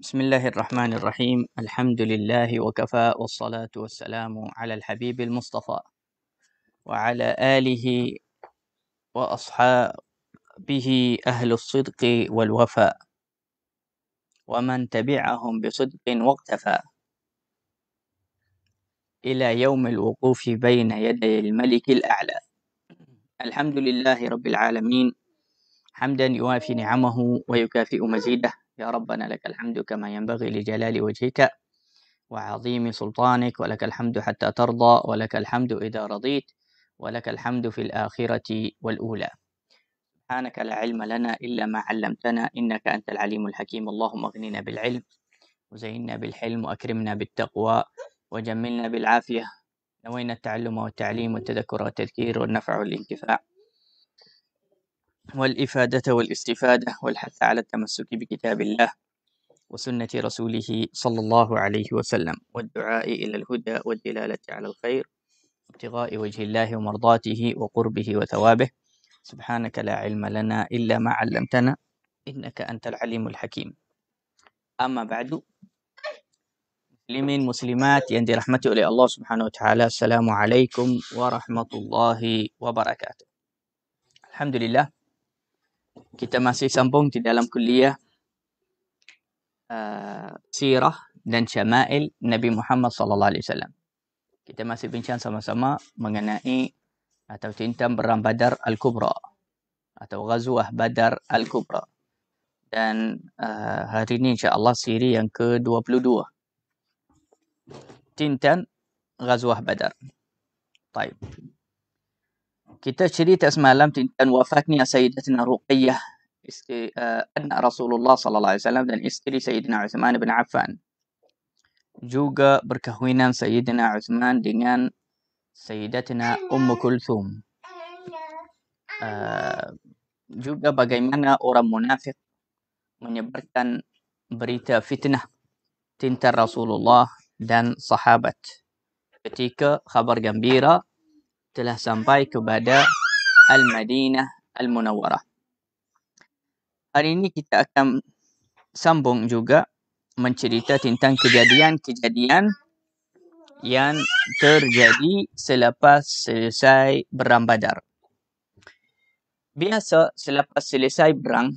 بسم الله الرحمن الرحيم الحمد لله وكفى والصلاة والسلام على الحبيب المصطفى وعلى آله وأصحابه أهل الصدق والوفاء ومن تبعهم بصدق واقتفى إلى يوم الوقوف بين يدي الملك الأعلى الحمد لله رب العالمين حمدا يوافي نعمه ويكافئ مزيده يا ربنا لك الحمد كما ينبغي لجلال وجهك وعظيم سلطانك ولك الحمد حتى ترضى ولك الحمد إذا رضيت ولك الحمد في الآخرة والأولى سبحانك لا علم لنا إلا ما علمتنا إنك أنت العليم الحكيم اللهم أغننا بالعلم وزينا بالحلم وأكرمنا بالتقوى وجملنا بالعافية نوينا التعلم والتعليم والتذكر والتذكير والنفع والانتفاع والإفادة والاستفادة والحث على التمسك بكتاب الله وسنة رسوله صلى الله عليه وسلم والدعاء إلى الهدى والدلالة على الخير ابتغاء وجه الله ومرضاته وقربه وثوابه سبحانك لا علم لنا إلا ما علمتنا إنك أنت العليم الحكيم أما بعد muslimin muslimat yang dirahmati oleh Allah Subhanahu wa taala. Assalamualaikum warahmatullahi wabarakatuh. Alhamdulillah kita masih sambung di dalam kuliah uh, sirah dan syama'il Nabi Muhammad sallallahu alaihi wasallam. Kita masih bincang sama-sama mengenai atau tentang perang Badar Al-Kubra atau Ghazwah Badar Al-Kubra. Dan uh, hari ini insya-Allah siri yang ke-22 tentang Ghazwah Badar. Baik. Kita cerita semalam tentang wafatnya Sayyidatina Ruqayyah isteri eh, Rasulullah sallallahu alaihi wasallam dan isteri Sayyidina Uthman bin Affan. Juga berkahwinan Sayyidina Uthman dengan Sayyidatina Umm Kulthum. Uh, juga bagaimana orang munafik menyebarkan berita fitnah tentang Rasulullah dan sahabat ketika khabar gembira telah sampai kepada Al-Madinah Al-Munawwarah. Hari ini kita akan sambung juga mencerita tentang kejadian-kejadian yang terjadi selepas selesai berang badar. Biasa selepas selesai berang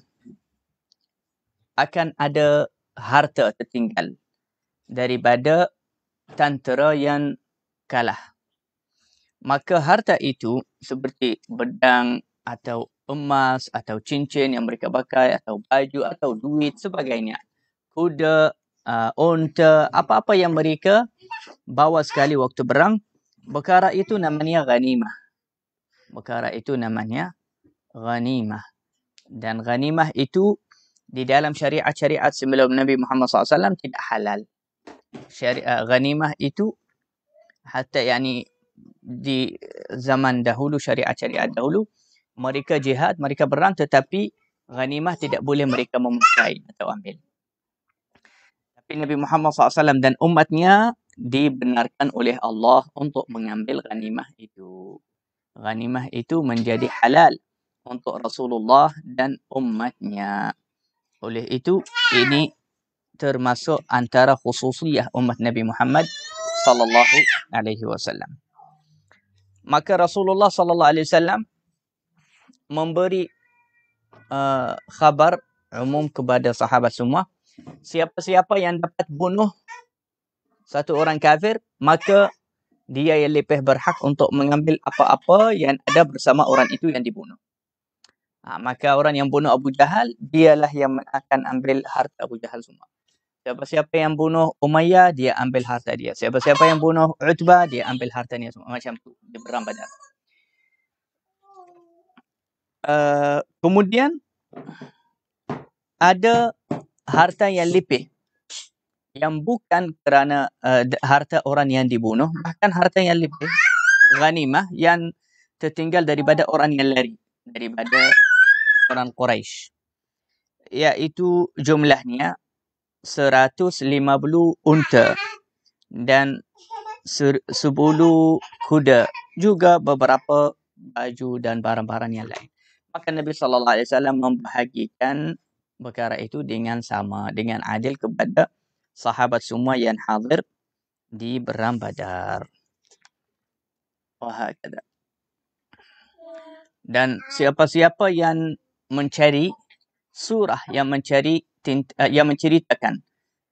akan ada harta tertinggal daripada tentera yang kalah. Maka harta itu seperti bedang atau emas atau cincin yang mereka pakai atau baju atau duit sebagainya. Kuda, uh, unta, apa-apa yang mereka bawa sekali waktu berang. Bekara itu namanya ghanimah. Bekara itu namanya ghanimah. Dan ghanimah itu di dalam syariat-syariat sebelum Nabi Muhammad SAW tidak halal syariah ghanimah itu hatta yakni di zaman dahulu syariah syariah dahulu mereka jihad mereka berang tetapi ghanimah tidak boleh mereka memakai atau ambil tapi Nabi Muhammad SAW dan umatnya dibenarkan oleh Allah untuk mengambil ghanimah itu ghanimah itu menjadi halal untuk Rasulullah dan umatnya oleh itu ini termasuk antara khususiyah umat Nabi Muhammad sallallahu alaihi wasallam. Maka Rasulullah sallallahu alaihi wasallam memberi uh, khabar umum kepada sahabat semua, siapa-siapa yang dapat bunuh satu orang kafir, maka dia yang lebih berhak untuk mengambil apa-apa yang ada bersama orang itu yang dibunuh. Ha, maka orang yang bunuh Abu Jahal, dialah yang akan ambil harta Abu Jahal semua. Siapa-siapa yang bunuh Umayyah, dia ambil harta dia. Siapa-siapa yang bunuh Utbah, dia ambil harta dia. Macam tu. Dia berambah eh, darah. Uh, kemudian ada harta yang lebih yang bukan kerana uh, harta orang yang dibunuh bahkan harta yang lebih ghanimah yang tertinggal daripada orang yang lari daripada orang Quraisy iaitu jumlahnya Seratus lima 150 unta dan 10 kuda juga beberapa baju dan barang-barang yang lain. Maka Nabi sallallahu alaihi wasallam membahagikan perkara itu dengan sama dengan adil kepada sahabat semua yang hadir di Beram Badar. Wahakada. Dan siapa-siapa yang mencari surah yang mencari tent, eh, yang menceritakan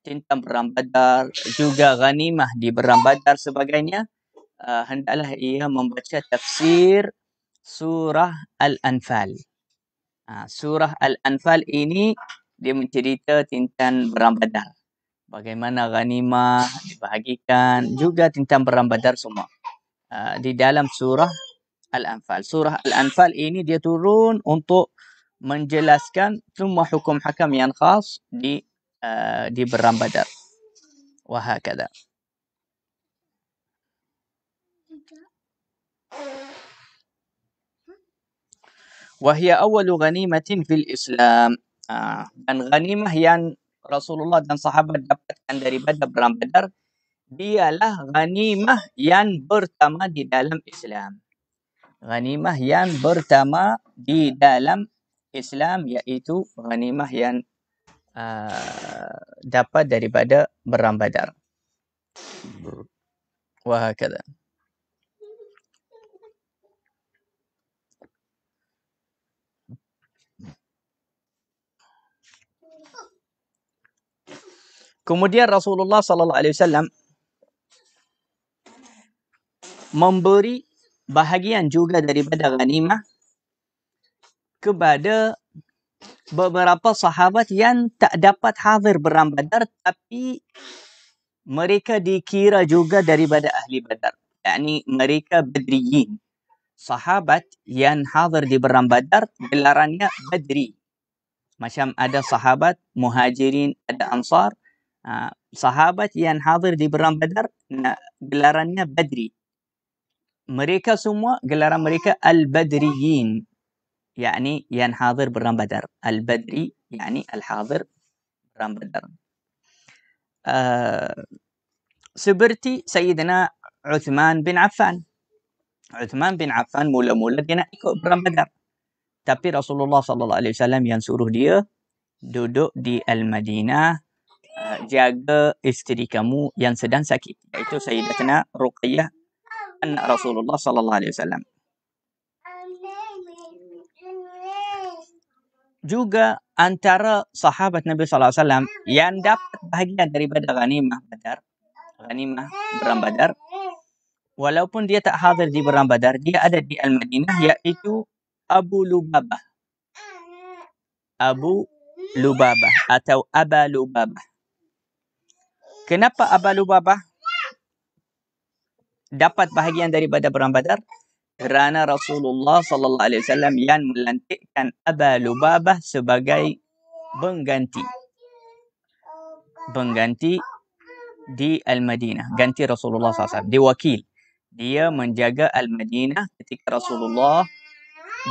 tentang perang Badar juga ghanimah di perang Badar sebagainya uh, hendaklah ia membaca tafsir surah Al-Anfal. Uh, surah Al-Anfal ini dia mencerita tentang perang Badar. Bagaimana ghanimah dibahagikan juga tentang perang Badar semua. Uh, di dalam surah Al-Anfal. Surah Al-Anfal ini dia turun untuk menjelaskan semua hukum-hakam yang khas di uh, di Beram Badar. Wahakada. وهي أول غنيمة في الإسلام dan غنيمه yang Rasulullah dan sahabat dapatkan dari badar perang badar dialah غنيمه yang pertama di dalam Islam غنيمه yang pertama di dalam Islam iaitu ghanimah yang uh, dapat daripada berang badar. Wahakada. Kemudian Rasulullah sallallahu alaihi wasallam memberi bahagian juga daripada ghanimah kepada beberapa sahabat yang tak dapat hadir berang badar tapi mereka dikira juga daripada ahli badar. Yani mereka badriyin. Sahabat yang hadir di berang badar gelarannya badri. Macam ada sahabat muhajirin, ada ansar. Ha, sahabat yang hadir di berang badar gelarannya badri. Mereka semua gelaran mereka al-badriyin yakni yang hadir berang badar. Al-Badri, yakni al-hadir berang badar. Uh, seperti Sayyidina Uthman bin Affan. Uthman bin Affan mula-mula dia nak ikut berang badar. Tapi Rasulullah sallallahu alaihi wasallam yang suruh dia duduk di Al-Madinah eh, jaga isteri kamu yang sedang sakit iaitu Sayyidatina Ruqayyah anak Rasulullah sallallahu alaihi wasallam. juga antara sahabat Nabi sallallahu alaihi wasallam yang dapat bahagian daripada ghanimah Badar. Ghanimah Beram Badar. Walaupun dia tak hadir di Beram Badar, dia ada di Al-Madinah iaitu Abu Lubabah. Abu Lubabah atau Aba Lubabah. Kenapa Aba Lubabah dapat bahagian daripada Beram Badar? kerana Rasulullah sallallahu alaihi wasallam yang melantikkan Aba Lubabah sebagai pengganti pengganti di Al-Madinah, ganti Rasulullah Sallallahu Alaihi Wasallam dia wakil. Dia menjaga Al-Madinah ketika Rasulullah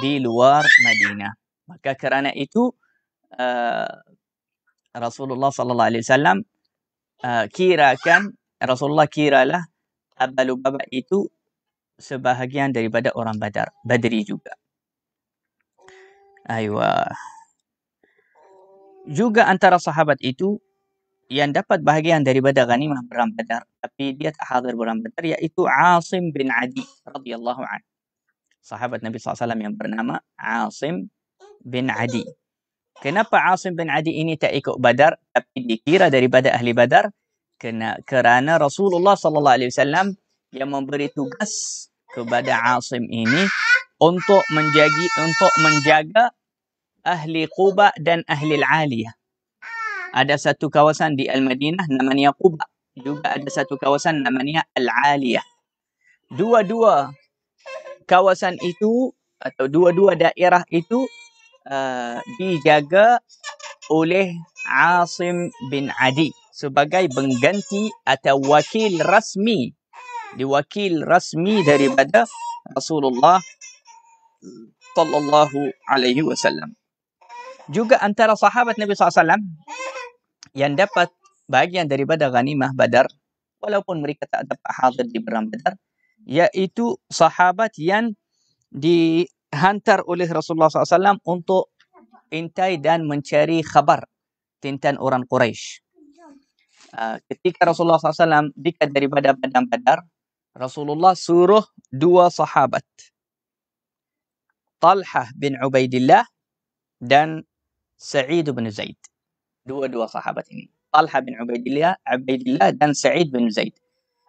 di luar Madinah. Maka kerana itu uh, Rasulullah sallallahu alaihi wasallam eh, kira kan Rasulullah kira lah Abu Lubabah itu sebahagian daripada orang Badar, Badri juga. Aywa. Juga antara sahabat itu yang dapat bahagian daripada ghanimah perang Badar, tapi dia tak hadir perang Badar yaitu Asim bin Adi radhiyallahu anhu. Sahabat Nabi SAW yang bernama Asim bin Adi. Kenapa Asim bin Adi ini tak ikut Badar tapi dikira daripada ahli Badar? kerana Rasulullah SAW yang memberi tugas kepada Asim ini untuk menjadi untuk menjaga ahli Quba dan ahli al Aliyah. Ada satu kawasan di Al-Madinah namanya Quba. Juga ada satu kawasan namanya Al-Aliyah. Dua-dua kawasan itu atau dua-dua daerah itu uh, dijaga oleh Asim bin Adi sebagai pengganti atau wakil rasmi diwakil rasmi daripada Rasulullah sallallahu alaihi wasallam. Juga antara sahabat Nabi sallallahu yang dapat bagian daripada ghanimah Badar walaupun mereka tak dapat hadir di perang Badar yaitu sahabat yang dihantar oleh Rasulullah SAW untuk intai dan mencari khabar tentang orang Quraisy. Ah, ketika Rasulullah SAW dekat daripada Badan Badar, Rasulullah suruh dua sahabat. Talha bin Ubaidillah dan Sa'id bin Zaid. Dua-dua sahabat ini. Talha bin Ubaidillah, Ubaidillah dan Sa'id bin Zaid.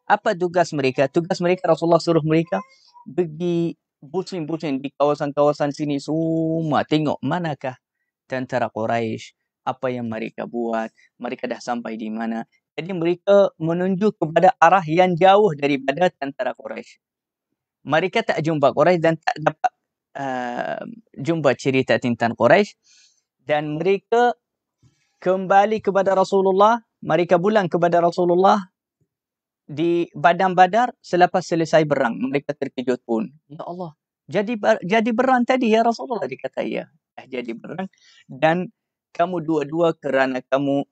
Apa tugas mereka? Tugas mereka Rasulullah suruh mereka pergi pusing-pusing di kawasan-kawasan sini semua. Tengok manakah tentara Quraisy apa yang mereka buat, mereka dah sampai di mana, jadi mereka menuju kepada arah yang jauh daripada tentara Quraisy. Mereka tak jumpa Quraisy dan tak dapat uh, jumpa cerita tentang Quraisy dan mereka kembali kepada Rasulullah, mereka pulang kepada Rasulullah di Badan Badar selepas selesai berang mereka terkejut pun ya Allah jadi jadi berang tadi ya Rasulullah dikata ya eh, jadi berang dan kamu dua-dua kerana kamu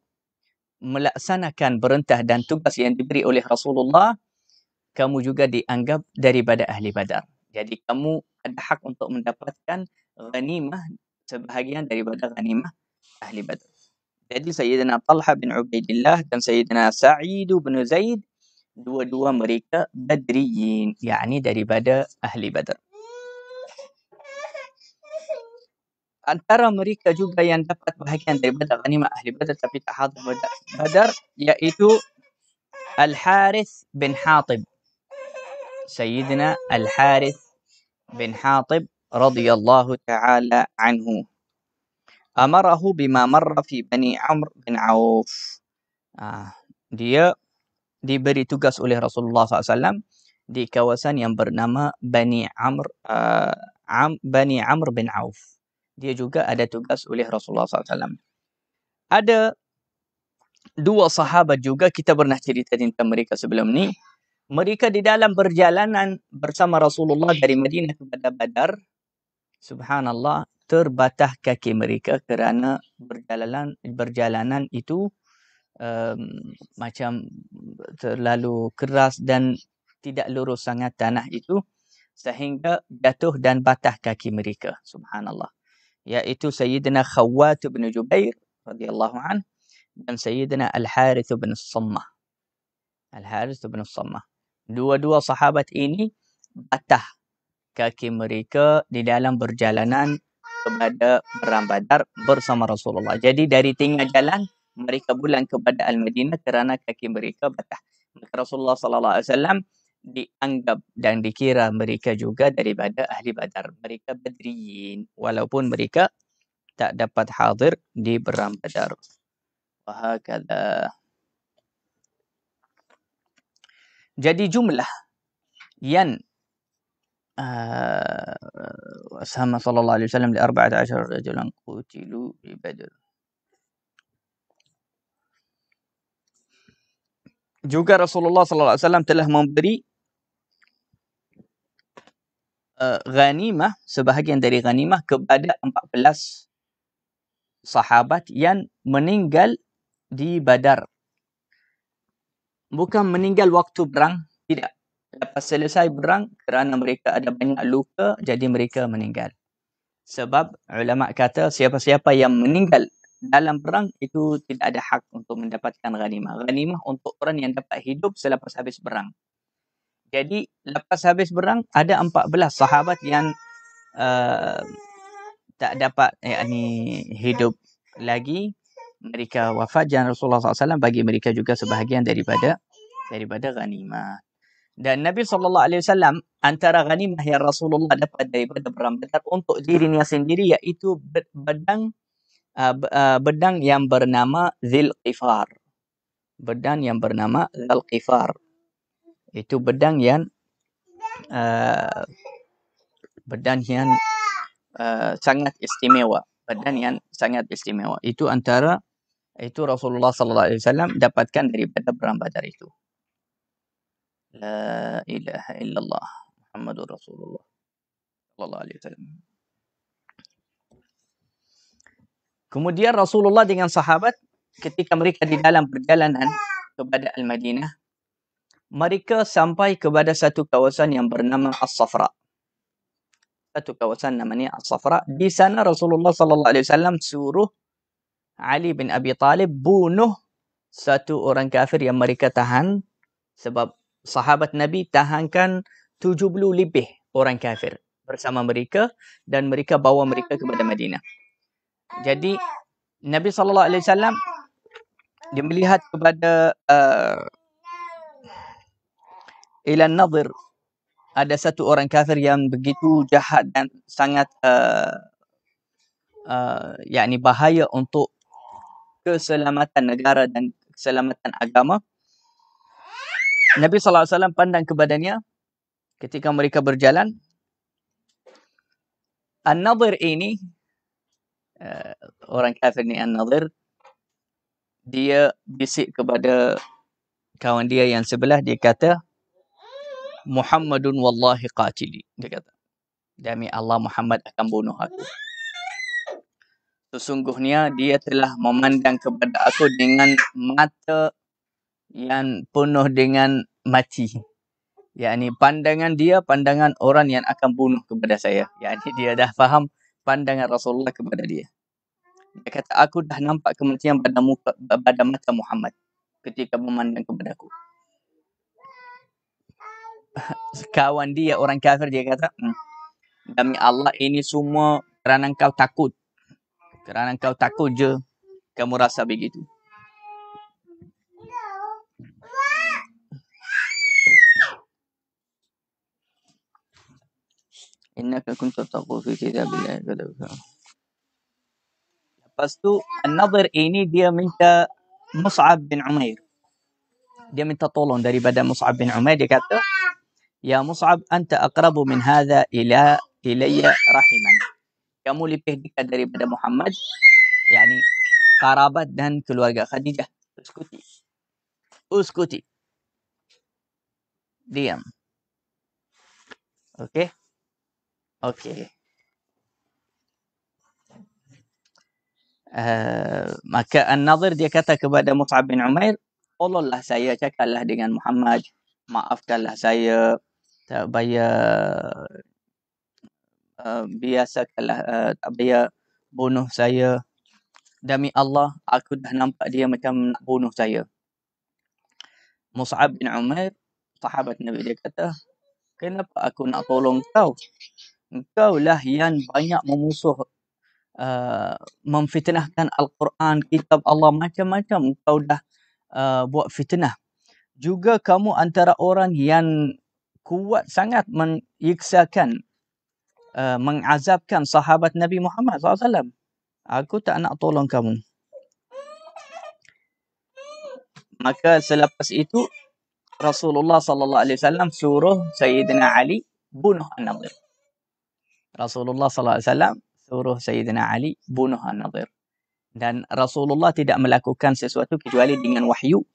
melaksanakan perintah dan tugas yang diberi oleh Rasulullah, kamu juga dianggap daripada ahli badar. Jadi kamu ada hak untuk mendapatkan ghanimah sebahagian daripada ghanimah ahli badar. Jadi Sayyidina Talha bin Ubaidillah dan Sayyidina Sa'id bin Zaid, dua-dua mereka badriyin, yakni daripada ahli badar. antara mereka juga yang dapat bahagian daripada ghanimah ahli Badar tapi tak hadir Badar iaitu Al-Harith bin Hatib Sayyidina al بن bin Hatib radhiyallahu ta'ala anhu amarahu bima marra fi bani Amr bin Auf dia diberi tugas oleh Rasulullah SAW di kawasan yang bernama Bani Amr uh, Am, Bani Amr bin Auf dia juga ada tugas oleh Rasulullah SAW. Ada dua sahabat juga kita pernah cerita tentang mereka sebelum ni. Mereka di dalam perjalanan bersama Rasulullah dari Madinah kepada Badar. Subhanallah terbatah kaki mereka kerana perjalanan perjalanan itu um, macam terlalu keras dan tidak lurus sangat tanah itu sehingga jatuh dan batah kaki mereka subhanallah yaitu Sayyidina Khawat bin Jubair radhiyallahu an dan Sayyidina Al Harith bin Sammah. Al Harith bin Sammah. Dua-dua sahabat ini patah kaki mereka di dalam perjalanan kepada perang Badar bersama Rasulullah. Jadi dari tengah jalan mereka pulang kepada Al-Madinah kerana kaki mereka patah. Rasulullah sallallahu alaihi wasallam dianggap dan dikira mereka juga daripada ahli badar. Mereka badriyin walaupun mereka tak dapat hadir di beram badar. Wahakadha. Jadi jumlah yang Sama ah, sallallahu alaihi wasallam di 14 rajulan qutilu di badar. Juga Rasulullah sallallahu alaihi wasallam telah memberi Eh, ghanimah sebahagian dari ghanimah kepada 14 sahabat yang meninggal di Badar. Bukan meninggal waktu perang, tidak. Lepas selesai perang kerana mereka ada banyak luka jadi mereka meninggal. Sebab ulama kata siapa-siapa yang meninggal dalam perang itu tidak ada hak untuk mendapatkan ghanimah. Ghanimah untuk orang yang dapat hidup selepas habis perang. Jadi lepas habis berang ada empat belas sahabat yang uh, tak dapat yakni hidup lagi mereka wafat dan Rasulullah SAW bagi mereka juga sebahagian daripada daripada ghanimah. Dan Nabi sallallahu alaihi wasallam antara ghanimah yang Rasulullah dapat daripada perang Badar untuk dirinya sendiri iaitu bedang eh, eh, bedang yang bernama Zil Qifar. Bedang yang bernama Zil Qifar itu bedang yang uh, bedang yang uh, sangat istimewa bedang yang sangat istimewa itu antara itu Rasulullah sallallahu alaihi wasallam dapatkan daripada perang dari itu la ilaha illallah Muhammadur Rasulullah sallallahu alaihi wasallam kemudian Rasulullah dengan sahabat ketika mereka di dalam perjalanan kepada Al-Madinah mereka sampai kepada satu kawasan yang bernama As-Safra. Satu kawasan namanya As-Safra. Di sana Rasulullah sallallahu alaihi wasallam suruh Ali bin Abi Talib bunuh satu orang kafir yang mereka tahan sebab sahabat Nabi tahankan 70 lebih orang kafir bersama mereka dan mereka bawa mereka kepada Madinah. Jadi Nabi sallallahu alaihi wasallam dia melihat kepada uh, ila nadhir ada satu orang kafir yang begitu jahat dan sangat uh, uh, yakni bahaya untuk keselamatan negara dan keselamatan agama Nabi sallallahu alaihi wasallam pandang ke badannya ketika mereka berjalan An-Nadhir ini uh, orang kafir ni An-Nadhir dia bisik kepada kawan dia yang sebelah dia kata Muhammadun wallahi qatili. Dia kata. Demi Allah Muhammad akan bunuh aku. Sesungguhnya dia telah memandang kepada aku dengan mata yang penuh dengan mati. ni pandangan dia pandangan orang yang akan bunuh kepada saya. ni dia dah faham pandangan Rasulullah kepada dia. Dia kata aku dah nampak kematian pada muka pada mata Muhammad ketika memandang kepada aku. kawan dia orang kafir dia kata hmm, demi Allah ini semua kerana engkau takut kerana engkau takut je kamu rasa begitu innaka kuntu taqu fi kitabillah kadza Lepas tu an ini dia minta Mus'ab bin Umair. Dia minta tolong daripada Mus'ab bin Umair dia kata Ya Mus'ab, anta aqrabu min hadha ila ilayya rahiman. Kamu lebih dekat daripada Muhammad. Yani, karabat dan keluarga Khadijah. Uskuti. Uskuti. Diam. Okey? Okey. Uh, maka An-Nadir dia kata kepada Mus'ab bin Umair, Tolonglah saya, cakaplah dengan Muhammad. Maafkanlah saya tak bayar uh, biasakanlah uh, eh, tak bayar bunuh saya demi Allah aku dah nampak dia macam nak bunuh saya Mus'ab bin Umar sahabat Nabi dia kata kenapa aku nak tolong kau Kau lah yang banyak memusuh Uh, memfitnahkan Al-Quran, kitab Allah macam-macam kau dah uh, buat fitnah. Juga kamu antara orang yang kuat sangat mengiksakan uh, mengazabkan sahabat Nabi Muhammad SAW. Aku tak nak tolong kamu. Maka selepas itu Rasulullah sallallahu alaihi wasallam suruh Sayyidina Ali bunuh An-Nadir. Rasulullah sallallahu alaihi wasallam suruh Sayyidina Ali bunuh An-Nadir. Dan Rasulullah tidak melakukan sesuatu kecuali dengan wahyu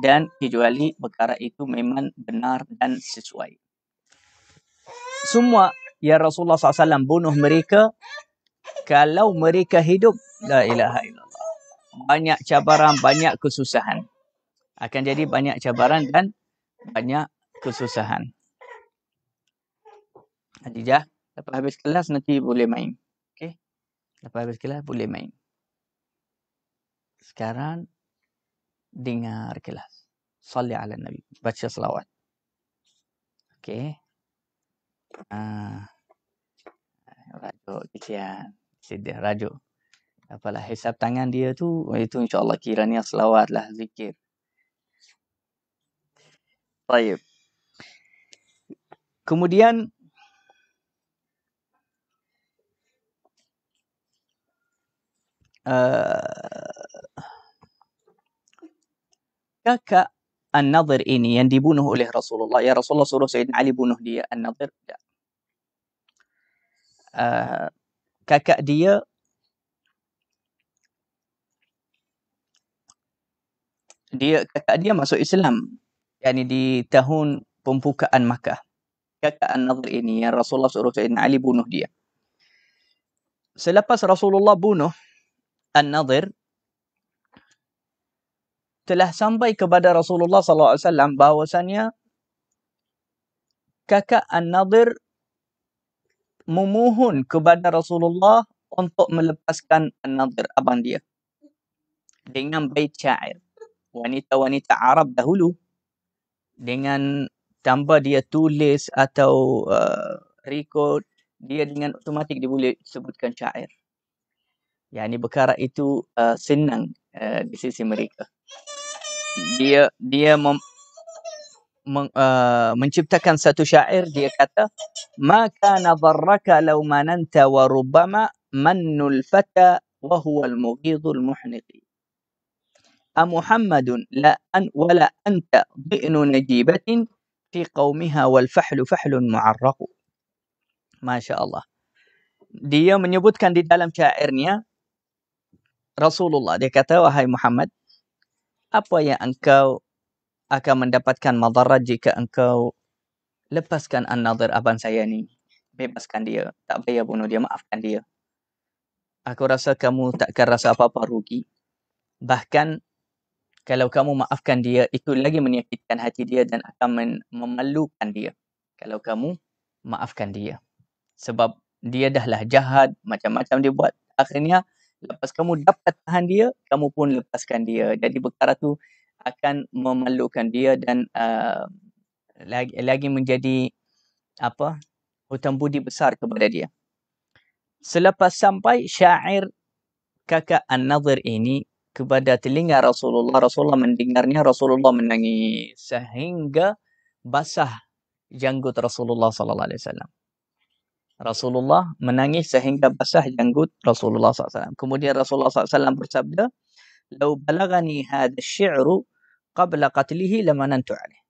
dan kecuali perkara itu memang benar dan sesuai semua yang Rasulullah SAW bunuh mereka kalau mereka hidup la ilaha illallah banyak cabaran banyak kesusahan akan jadi banyak cabaran dan banyak kesusahan Adijah lepas habis kelas nanti boleh main okey lepas habis kelas boleh main sekarang dengar kelas salli ala nabi baca selawat okey Ah. Ah, rajuk kisian sedih rajuk apalah hisap tangan dia tu oh, itu insyaallah kira ni selawat lah zikir baik kemudian uh, kakak An-Nadhir ini yang dibunuh oleh Rasulullah. Ya Rasulullah suruh Sayyidina Ali bunuh dia. An-Nadhir tidak. Ya. Uh, kakak dia dia kakak dia masuk Islam yakni di tahun pembukaan Makkah kakak An-Nadhr ini yang Rasulullah suruh Sayyidina Ali bunuh dia selepas Rasulullah bunuh An-Nadhr telah sampai kepada Rasulullah sallallahu alaihi wasallam bahwasanya kakak An-Nadhr memohon kepada Rasulullah untuk melepaskan nadir abang dia. Dengan bait syair. Wanita-wanita Arab dahulu. Dengan tambah dia tulis atau uh, record. Dia dengan otomatik dia boleh sebutkan syair. Yang ini berkara itu uh, senang uh, di sisi mereka. Dia dia mem- meng, uh, menciptakan satu syair dia kata ma kana dharraka law mananta wa rubbama mannul fata wa huwa al mughidul muhniqi a muhammadun la an wala anta bi'nu najibatin fi qaumiha wal fahlu fahlun mu'arraq masyaallah dia menyebutkan di dalam syairnya Rasulullah dia kata wahai Muhammad apa yang engkau akan mendapatkan madarat jika engkau lepaskan an-nadir abang saya ni. Bebaskan dia. Tak payah bunuh dia. Maafkan dia. Aku rasa kamu takkan rasa apa-apa rugi. Bahkan kalau kamu maafkan dia, itu lagi menyakitkan hati dia dan akan men- memalukan dia. Kalau kamu maafkan dia. Sebab dia dahlah jahat, macam-macam dia buat. Akhirnya, lepas kamu dapat tahan dia, kamu pun lepaskan dia. Jadi perkara tu akan memalukan dia dan uh, lagi, lagi menjadi apa hutang budi besar kepada dia. Selepas sampai syair kakak An-Nadhir ini kepada telinga Rasulullah, Rasulullah mendengarnya, Rasulullah menangis sehingga basah janggut Rasulullah sallallahu alaihi wasallam. Rasulullah menangis sehingga basah janggut Rasulullah SAW. Kemudian Rasulullah SAW bersabda, "Lau balagani hadha syi'ru qabla qatlihi lamanantu alih.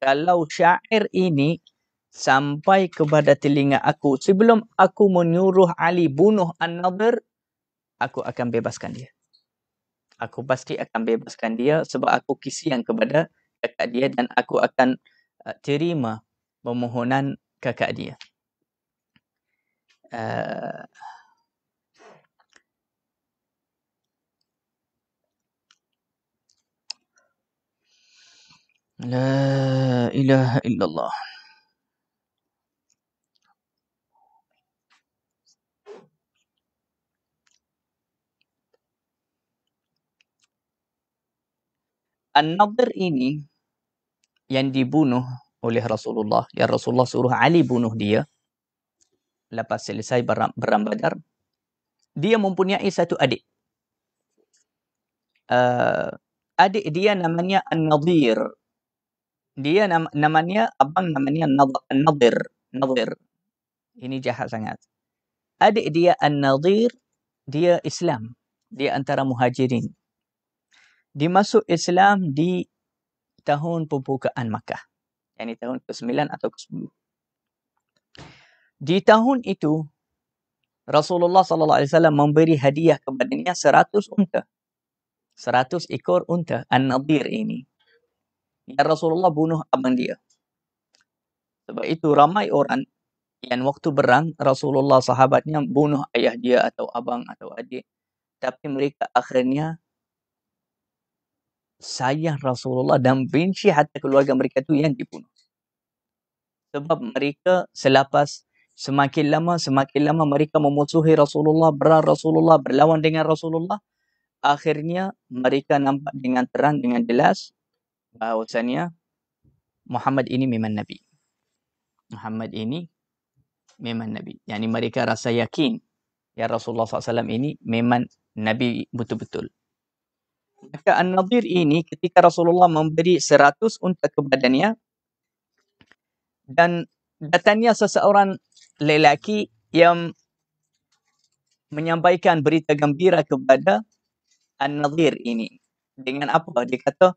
Kalau syair ini sampai kepada telinga aku sebelum aku menyuruh Ali bunuh An-Nadir, aku akan bebaskan dia. Aku pasti akan bebaskan dia sebab aku kisian kepada kakak dia dan aku akan uh, terima permohonan kakak dia. Uh, لا إله إلا an النظر ini yang dibunuh oleh Rasulullah yang Rasulullah suruh Ali bunuh dia lepas selesai berang badar dia mempunyai satu adik uh, adik dia namanya An-Nadir dia nam namanya abang namanya Nadir. Nadir. Ini jahat sangat. Adik dia An-Nadir, dia Islam. Dia antara muhajirin. Dimasuk Islam di tahun pembukaan Makkah. Yang tahun ke-9 atau ke-10. Di tahun itu, Rasulullah sallallahu alaihi wasallam memberi hadiah kepadanya 100 unta. 100 ekor unta An-Nadir ini yang Rasulullah bunuh abang dia. Sebab itu ramai orang yang waktu berang Rasulullah sahabatnya bunuh ayah dia atau abang atau adik. Tapi mereka akhirnya sayang Rasulullah dan benci hati keluarga mereka tu yang dibunuh. Sebab mereka selepas semakin lama, semakin lama mereka memusuhi Rasulullah, berang Rasulullah, berlawan dengan Rasulullah. Akhirnya mereka nampak dengan terang, dengan jelas bahawasanya Muhammad ini memang Nabi. Muhammad ini memang Nabi. Yani mereka rasa yakin ya Rasulullah SAW ini memang Nabi betul-betul. Maka An-Nadir ini ketika Rasulullah memberi seratus unta kepadanya dan datangnya seseorang lelaki yang menyampaikan berita gembira kepada An-Nadir ini. Dengan apa? Dia kata,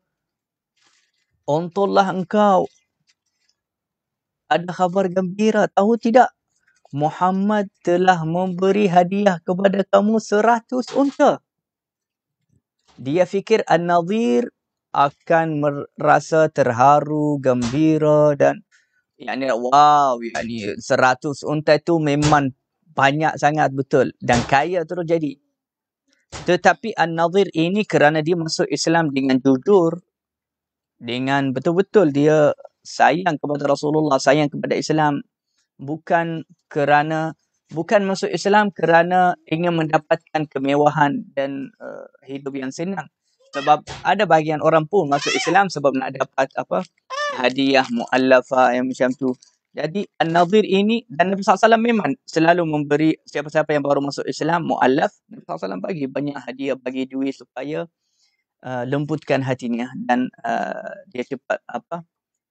Untullah engkau. Ada khabar gembira. Tahu tidak? Muhammad telah memberi hadiah kepada kamu seratus unta. Dia fikir An-Nadhir akan merasa terharu, gembira dan yakni wow, yakni seratus unta itu memang banyak sangat betul dan kaya terus jadi. Tetapi An-Nadhir ini kerana dia masuk Islam dengan jujur, dengan betul-betul dia sayang kepada Rasulullah, sayang kepada Islam bukan kerana bukan masuk Islam kerana ingin mendapatkan kemewahan dan uh, hidup yang senang. Sebab ada bahagian orang pun masuk Islam sebab nak dapat apa hadiah muallafah yang macam tu. Jadi An-Nadhir ini dan Nabi Sallallahu Alaihi Wasallam memang selalu memberi siapa-siapa yang baru masuk Islam muallaf. Nabi SAW bagi banyak hadiah, bagi duit supaya Uh, lembutkan hatinya dan uh, dia cepat apa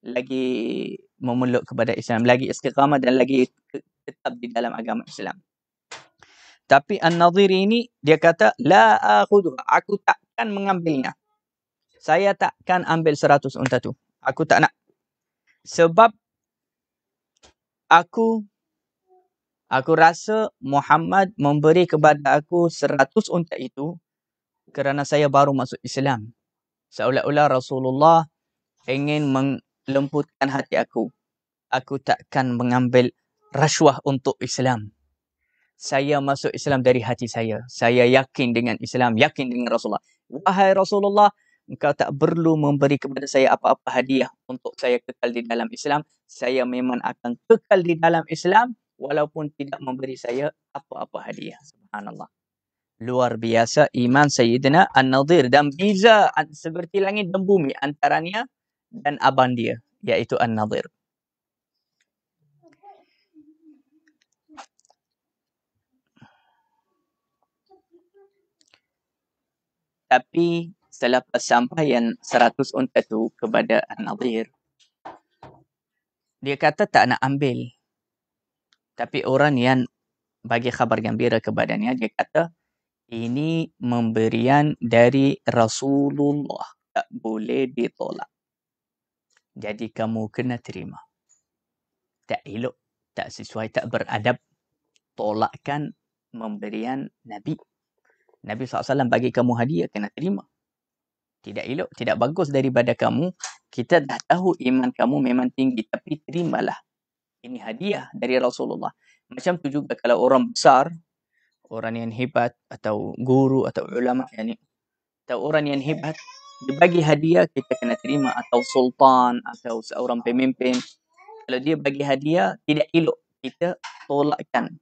lagi memeluk kepada Islam lagi istiqamah dan lagi tetap di dalam agama Islam tapi An-Nadhir ini dia kata la akhudhu aku takkan mengambilnya saya takkan ambil 100 unta tu aku tak nak sebab aku aku rasa Muhammad memberi kepada aku 100 unta itu kerana saya baru masuk Islam. Seolah-olah Rasulullah ingin melembutkan hati aku. Aku takkan mengambil rasuah untuk Islam. Saya masuk Islam dari hati saya. Saya yakin dengan Islam, yakin dengan Rasulullah. Wahai Rasulullah, engkau tak perlu memberi kepada saya apa-apa hadiah untuk saya kekal di dalam Islam. Saya memang akan kekal di dalam Islam walaupun tidak memberi saya apa-apa hadiah. Subhanallah luar biasa iman Sayyidina An-Nadir dan biza seperti langit dan bumi antaranya dan abang dia iaitu An-Nadir. Tapi selepas sampai yang seratus unta itu kepada An-Nadir, dia kata tak nak ambil. Tapi orang yang bagi khabar gembira kepadanya, dia kata, ini memberian dari Rasulullah. Tak boleh ditolak. Jadi kamu kena terima. Tak elok, tak sesuai, tak beradab. Tolakkan memberian Nabi. Nabi SAW bagi kamu hadiah, kena terima. Tidak elok, tidak bagus daripada kamu. Kita dah tahu iman kamu memang tinggi. Tapi terimalah. Ini hadiah dari Rasulullah. Macam tu juga kalau orang besar, orang yang hebat atau guru atau ulama yani atau orang yang hebat dia bagi hadiah kita kena terima atau sultan atau seorang pemimpin kalau dia bagi hadiah tidak elok kita tolakkan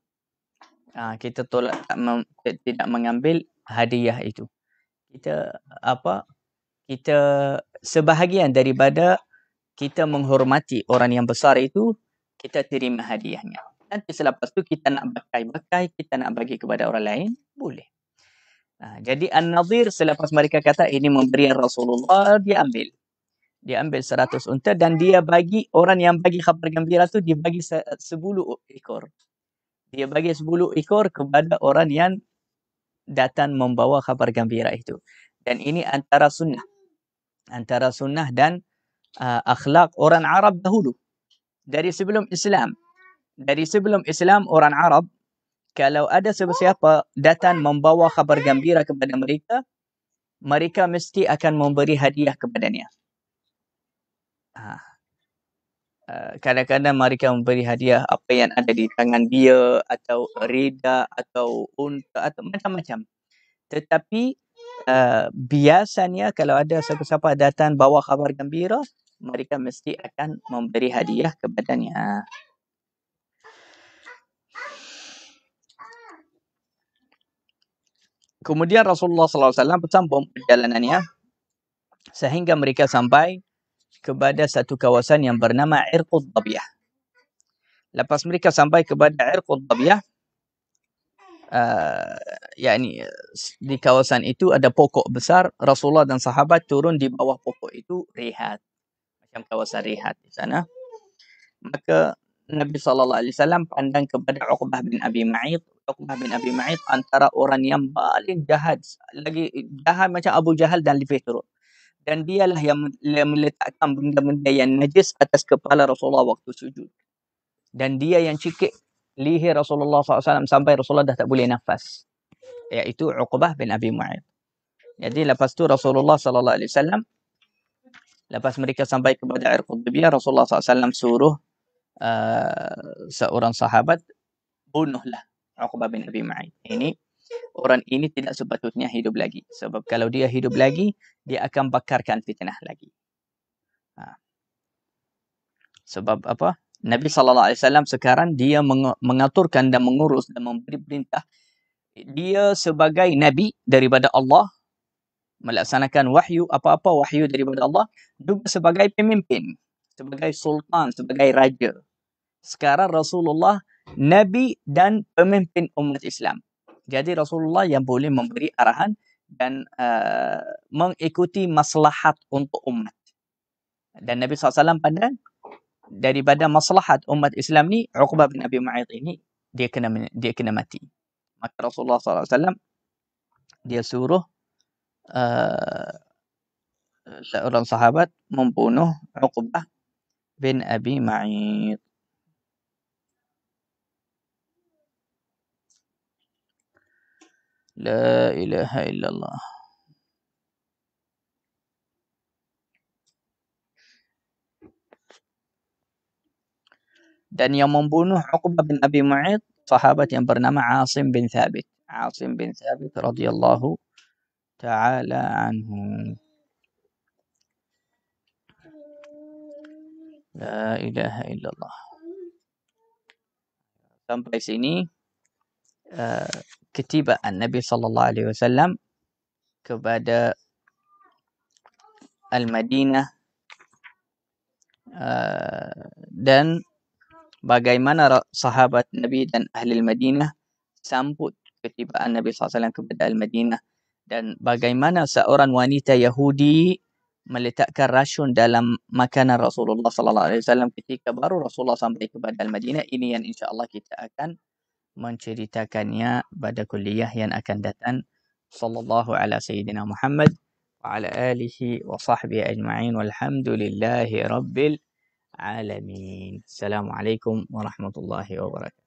ha, kita tolak tak mem- tidak mengambil hadiah itu kita apa kita sebahagian daripada kita menghormati orang yang besar itu kita terima hadiahnya nanti selepas tu kita nak pakai-pakai, kita nak bagi kepada orang lain, boleh. Ha, jadi an nazir selepas mereka kata ini memberi Rasulullah, dia ambil. Dia ambil seratus unta dan dia bagi orang yang bagi khabar gembira tu dia bagi 10 ekor. Dia bagi 10 ekor kepada orang yang datang membawa khabar gembira itu. Dan ini antara sunnah. Antara sunnah dan uh, akhlak orang Arab dahulu. Dari sebelum Islam dari sebelum Islam orang Arab kalau ada sesiapa datang membawa kabar gembira kepada mereka mereka mesti akan memberi hadiah kepadanya. Ha. Eh, kadang-kadang mereka memberi hadiah apa yang ada di tangan dia atau rida atau unta atau macam-macam. Tetapi uh, biasanya kalau ada siapa-siapa datang bawa khabar gembira, mereka mesti akan memberi hadiah kepadanya. Ha. kemudian Rasulullah SAW bersambung perjalanannya ya. sehingga mereka sampai kepada satu kawasan yang bernama Irqud Dabiyah. Lepas mereka sampai kepada Irqud Dabiyah, uh, yakni eh, di kawasan itu ada pokok besar, Rasulullah dan sahabat turun di bawah pokok itu rehat. Macam kawasan rehat di sana. Maka Nabi sallallahu alaihi wasallam pandang kepada Uqbah bin Abi Ma'it. Uqbah bin Abi Ma'it antara orang yang paling jahat lagi jahat macam Abu Jahal dan lebih teruk. Dan dialah yang meletakkan benda-benda yang najis atas kepala Rasulullah waktu sujud. Dan dia yang cikik leher Rasulullah SAW sampai Rasulullah dah tak boleh nafas. Iaitu Uqbah bin Abi Mu'ayyad. Jadi lepas tu Rasulullah Sallallahu Alaihi Wasallam, lepas mereka sampai kepada Air Qudbiyah, Rasulullah SAW suruh uh, seorang sahabat bunuhlah Uqbah bin Abi Ma'in. Ini orang ini tidak sepatutnya hidup lagi. Sebab kalau dia hidup lagi, dia akan bakarkan fitnah lagi. Ha. Sebab apa? Nabi sallallahu alaihi wasallam sekarang dia mengaturkan dan mengurus dan memberi perintah dia sebagai nabi daripada Allah melaksanakan wahyu apa-apa wahyu daripada Allah juga sebagai pemimpin sebagai sultan sebagai raja sekarang Rasulullah Nabi dan pemimpin umat Islam. Jadi Rasulullah yang boleh memberi arahan dan uh, mengikuti maslahat untuk umat. Dan Nabi SAW pandang daripada maslahat umat Islam ni, Uqbah bin Abi Ma'id ini, dia kena dia kena mati. Maka Rasulullah SAW, dia suruh uh, seorang sahabat membunuh Uqbah bin Abi Ma'id. لا إله إلا الله Dan yang membunuh Uqbah bin Abi Mu'id sahabat yang bernama Asim bin Thabit. Asim bin Thabit radhiyallahu taala anhu. La ilaha illallah. Sampai sini Eh, ketibaan Nabi sallallahu alaihi wasallam kepada Al-Madinah eh, dan bagaimana sahabat Nabi dan ahli Al-Madinah sambut ketibaan Nabi sallallahu alaihi wasallam kepada Al-Madinah dan bagaimana seorang wanita Yahudi meletakkan rasyun dalam makanan Rasulullah sallallahu alaihi wasallam ketika baru Rasulullah sampai kepada madinah ini yang insya-Allah kita akan menceritakannya pada kuliah yang akan datang. Sallallahu ala Sayyidina Muhammad wa ala alihi wa sahbihi ajma'in walhamdulillahi rabbil alamin. Assalamualaikum warahmatullahi wabarakatuh.